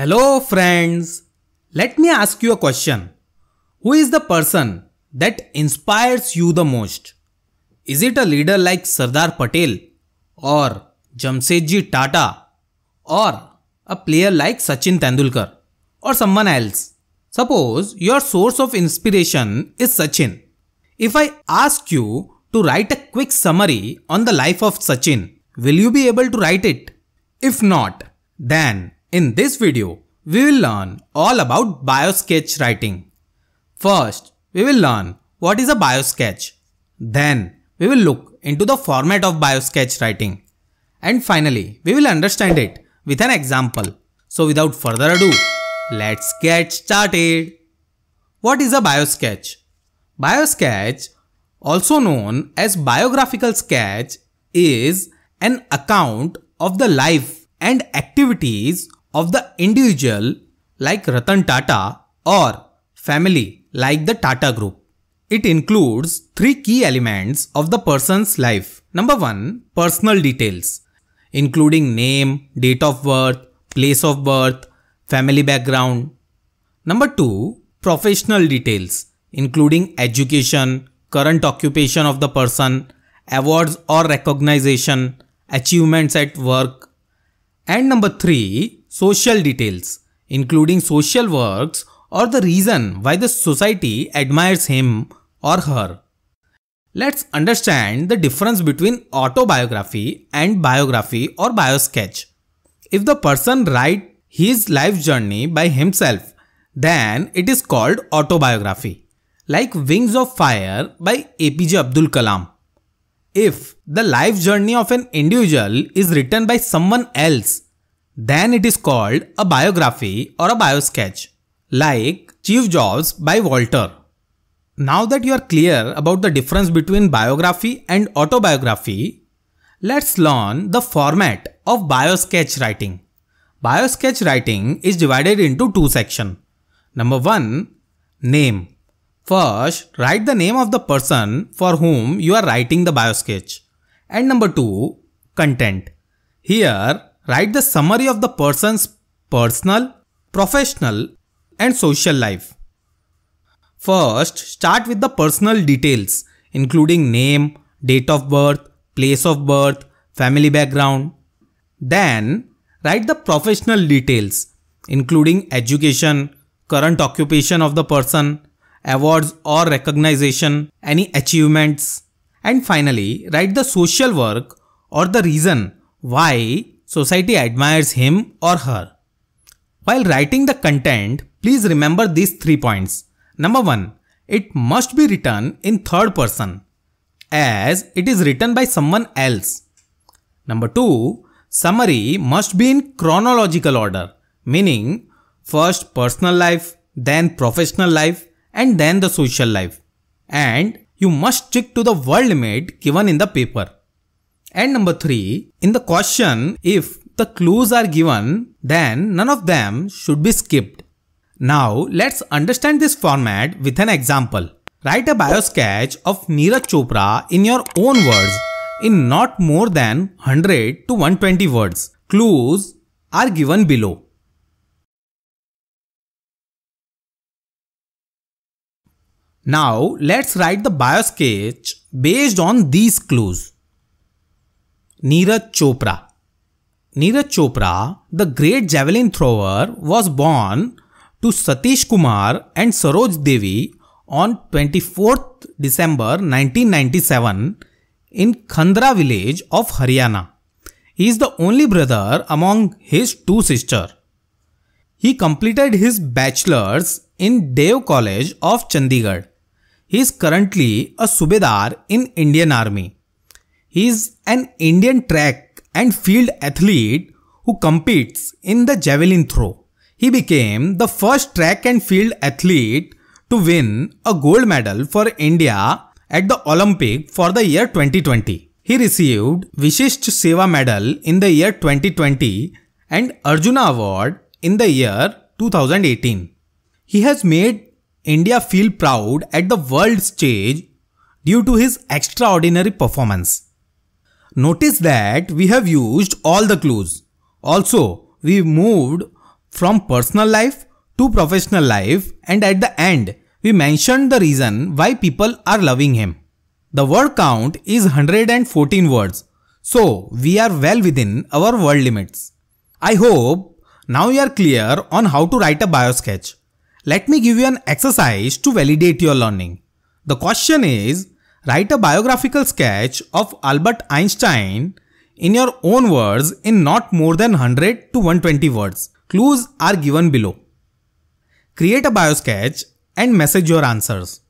Hello friends, let me ask you a question. Who is the person that inspires you the most? Is it a leader like Sardar Patel or Jamsetji Tata or a player like Sachin Tendulkar or someone else? Suppose your source of inspiration is Sachin. If I ask you to write a quick summary on the life of Sachin, will you be able to write it? If not, then in this video, we will learn all about biosketch writing. First, we will learn what is a biosketch. Then, we will look into the format of biosketch writing. And finally, we will understand it with an example. So without further ado, let's get started. What is a biosketch? Biosketch, also known as biographical sketch, is an account of the life and activities of the individual like Ratan Tata or family like the Tata group. It includes three key elements of the person's life. Number one, personal details, including name, date of birth, place of birth, family background. Number two, professional details, including education, current occupation of the person, awards or recognition, achievements at work. And number three, social details, including social works or the reason why the society admires him or her. Let's understand the difference between autobiography and biography or biosketch. If the person writes his life journey by himself, then it is called autobiography, like Wings of Fire by APJ Abdul Kalam. If the life journey of an individual is written by someone else, then it is called a biography or a biosketch, like Chief Jobs by Walter. Now that you are clear about the difference between biography and autobiography, let's learn the format of biosketch writing. Biosketch writing is divided into two sections. Number 1. Name. First, write the name of the person for whom you are writing the biosketch. And number 2. Content. Here, Write the summary of the person's personal, professional and social life. First, start with the personal details including name, date of birth, place of birth, family background. Then, write the professional details including education, current occupation of the person, awards or recognition, any achievements. And finally, write the social work or the reason why society admires him or her. While writing the content, please remember these three points. Number one, it must be written in third person as it is written by someone else. Number two, summary must be in chronological order, meaning first personal life, then professional life, and then the social life. And you must stick to the word limit given in the paper. And number three, in the question, if the clues are given, then none of them should be skipped. Now let's understand this format with an example. Write a bio sketch of Neeraj Chopra in your own words in not more than 100 to 120 words. Clues are given below. Now let's write the bio sketch based on these clues. Neeraj Chopra. Neeraj Chopra, the great javelin thrower, was born to Satish Kumar and Saroj Devi on 24th December 1997 in Khandra village of Haryana. He is the only brother among his two sisters. He completed his bachelor's in Dev College of Chandigarh. He is currently a subedar in Indian Army. He is an Indian track and field athlete who competes in the javelin throw. He became the first track and field athlete to win a gold medal for India at the Olympic for the year 2020. He received Vishisht Seva medal in the year 2020 and Arjuna award in the year 2018. He has made India feel proud at the world stage due to his extraordinary performance. Notice that we have used all the clues. Also, we moved from personal life to professional life and at the end, we mentioned the reason why people are loving him. The word count is 114 words. So, we are well within our word limits. I hope now you are clear on how to write a bio sketch. Let me give you an exercise to validate your learning. The question is, Write a biographical sketch of Albert Einstein in your own words in not more than 100 to 120 words. Clues are given below. Create a bio sketch and message your answers.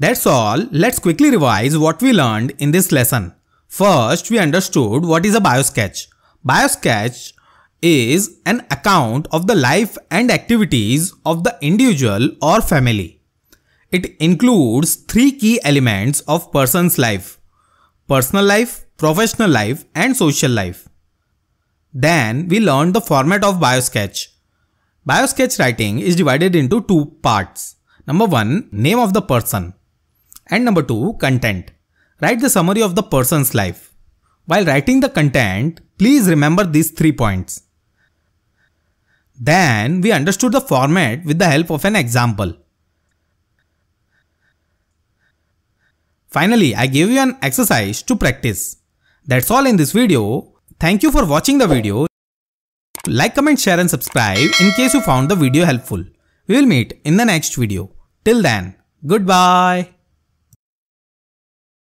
That's all. Let's quickly revise what we learned in this lesson. First, we understood what is a biosketch. Biosketch is an account of the life and activities of the individual or family. It includes three key elements of person's life. Personal life, professional life and social life. Then we learned the format of biosketch. Biosketch writing is divided into two parts. Number 1. Name of the person. And number 2. Content. Write the summary of the person's life. While writing the content, please remember these three points. Then we understood the format with the help of an example. Finally, I gave you an exercise to practice. That's all in this video. Thank you for watching the video. Like, comment, share and subscribe in case you found the video helpful. We will meet in the next video. Till then, goodbye.